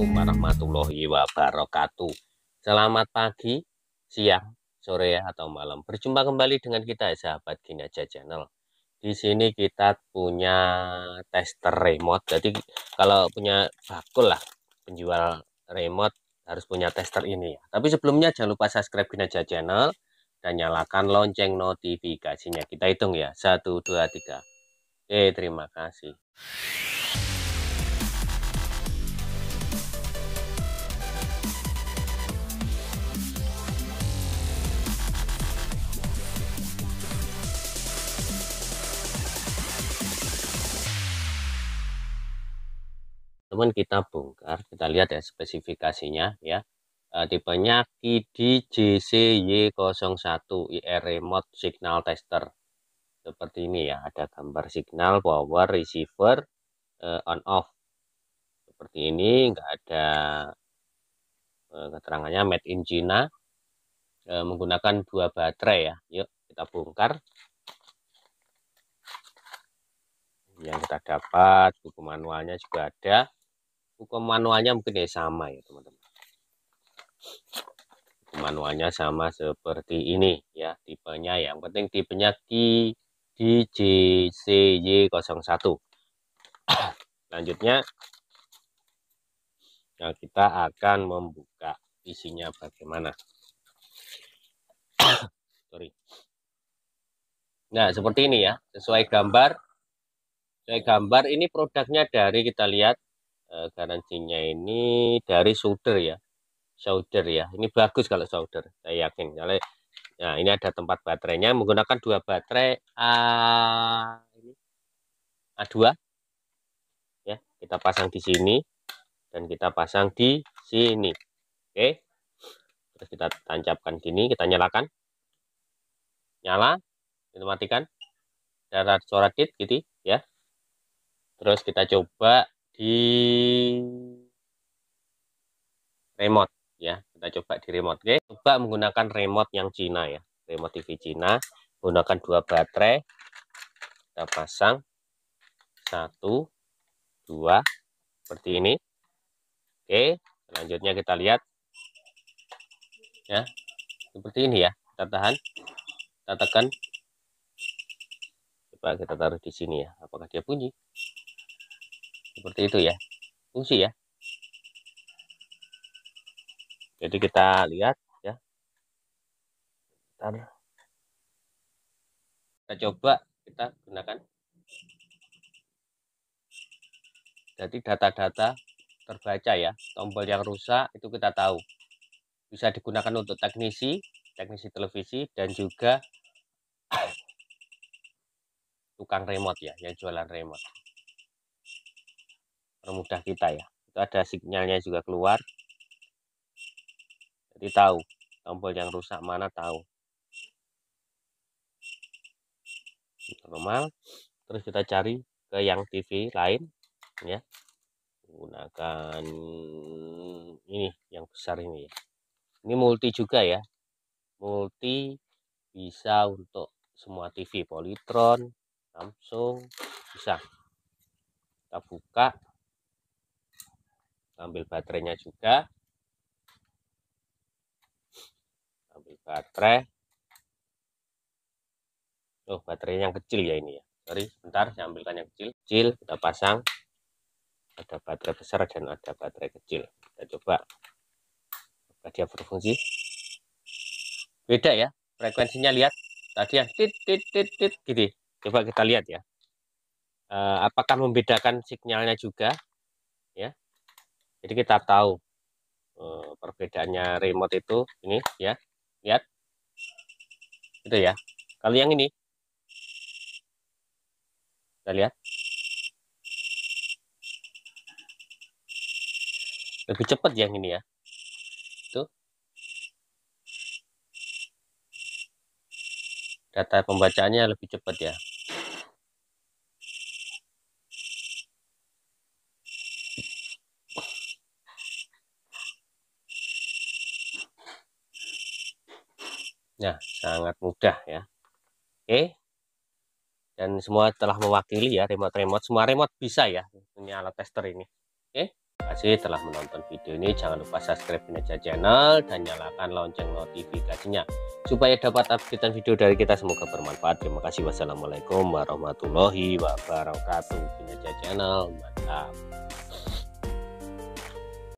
Assalamualaikum warahmatullahi wabarakatuh. Selamat pagi, siang, sore, atau malam. Berjumpa kembali dengan kita, sahabat Kinaja Channel. Di sini kita punya tester remote. Jadi kalau punya bakul lah, penjual remote harus punya tester ini ya. Tapi sebelumnya jangan lupa subscribe Kinaja Channel dan nyalakan lonceng notifikasinya. Kita hitung ya. 1, 2, 3. Oke, terima kasih. teman-teman kita bongkar kita lihat ya spesifikasinya ya uh, tipenya KIDI JCY01IR remote signal tester seperti ini ya ada gambar signal power receiver uh, on off seperti ini enggak ada uh, keterangannya made in China uh, menggunakan dua baterai ya yuk kita bongkar yang kita dapat buku manualnya juga ada buku manualnya mungkin ya sama ya teman-teman manualnya sama seperti ini ya tipenya yang penting tipenya di DJCY01 selanjutnya nah kita akan membuka isinya bagaimana sorry nah seperti ini ya sesuai gambar sesuai gambar ini produknya dari kita lihat Eh, garansinya ini dari solder ya solder ya ini bagus kalau solder saya yakin kalau nah ini ada tempat baterainya menggunakan dua baterai A ini A2 ya kita pasang di sini dan kita pasang di sini oke terus kita tancapkan gini kita nyalakan nyala kita matikan suara coratit gitu ya terus kita coba di ya kita coba di remote oke coba menggunakan remote yang Cina ya remote TV Cina gunakan dua baterai kita pasang satu dua seperti ini oke selanjutnya kita lihat ya seperti ini ya kita tahan kita tekan coba kita taruh di sini ya apakah dia bunyi seperti itu ya fungsi ya jadi kita lihat ya Bentar. kita coba kita gunakan jadi data-data terbaca ya tombol yang rusak itu kita tahu bisa digunakan untuk teknisi teknisi televisi dan juga tukang remote ya yang jualan remote permudah kita ya itu ada sinyalnya juga keluar jadi tahu tombol yang rusak mana tahu normal terus kita cari ke yang TV lain ya gunakan ini yang besar ini ya ini multi juga ya multi bisa untuk semua TV Polytron Samsung bisa kita buka ambil baterainya juga baterai oh baterai yang kecil ya ini ya sorry sebentar saya ambilkan yang kecil kecil kita pasang ada baterai besar dan ada baterai kecil kita coba apakah dia berfungsi beda ya frekuensinya lihat tadi yang tit tit tit tit gitu coba kita lihat ya e, apakah membedakan sinyalnya juga ya jadi kita tahu e, perbedaannya remote itu ini ya lihat itu ya kalau yang ini kita lihat lebih cepat yang ini ya itu data pembacaannya lebih cepat ya Nah, sangat mudah ya. Oke. Dan semua telah mewakili ya remote-remote. Semua remote bisa ya. Ini alat tester ini. Oke. Terima kasih telah menonton video ini. Jangan lupa subscribe Ninja Channel dan nyalakan lonceng notifikasinya. Supaya dapat update video dari kita. Semoga bermanfaat. Terima kasih. Wassalamualaikum warahmatullahi wabarakatuh. Kinerja Channel. Mantap.